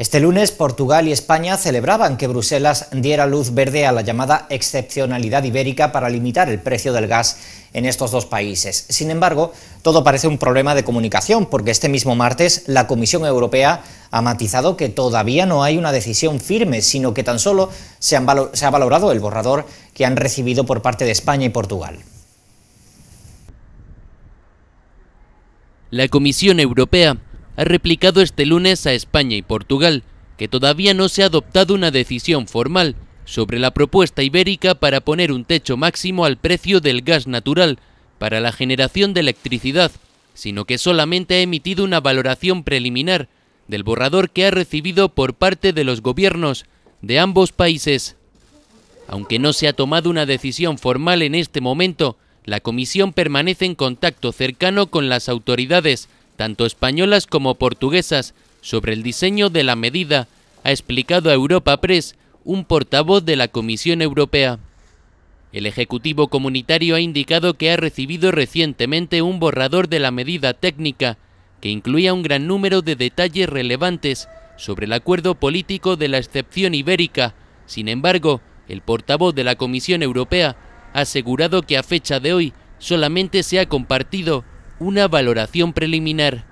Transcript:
Este lunes, Portugal y España celebraban que Bruselas diera luz verde a la llamada excepcionalidad ibérica para limitar el precio del gas en estos dos países. Sin embargo, todo parece un problema de comunicación, porque este mismo martes la Comisión Europea ha matizado que todavía no hay una decisión firme, sino que tan solo se, ha valorado el borrador que han recibido por parte de España y Portugal. La Comisión Europea ha replicado este lunes a España y Portugal que todavía no se ha adoptado una decisión formal sobre la propuesta ibérica para poner un techo máximo al precio del gas natural para la generación de electricidad, sino que solamente ha emitido una valoración preliminar del borrador que ha recibido por parte de los gobiernos de ambos países. Aunque no se ha tomado una decisión formal en este momento, la Comisión permanece en contacto cercano con las autoridades tanto españolas como portuguesas, sobre el diseño de la medida, ha explicado a Europa Press un portavoz de la Comisión Europea. El Ejecutivo Comunitario ha indicado que ha recibido recientemente un borrador de la medida técnica, que incluía un gran número de detalles relevantes sobre el acuerdo político de la excepción ibérica. Sin embargo, el portavoz de la Comisión Europea ha asegurado que a fecha de hoy solamente se ha compartido una valoración preliminar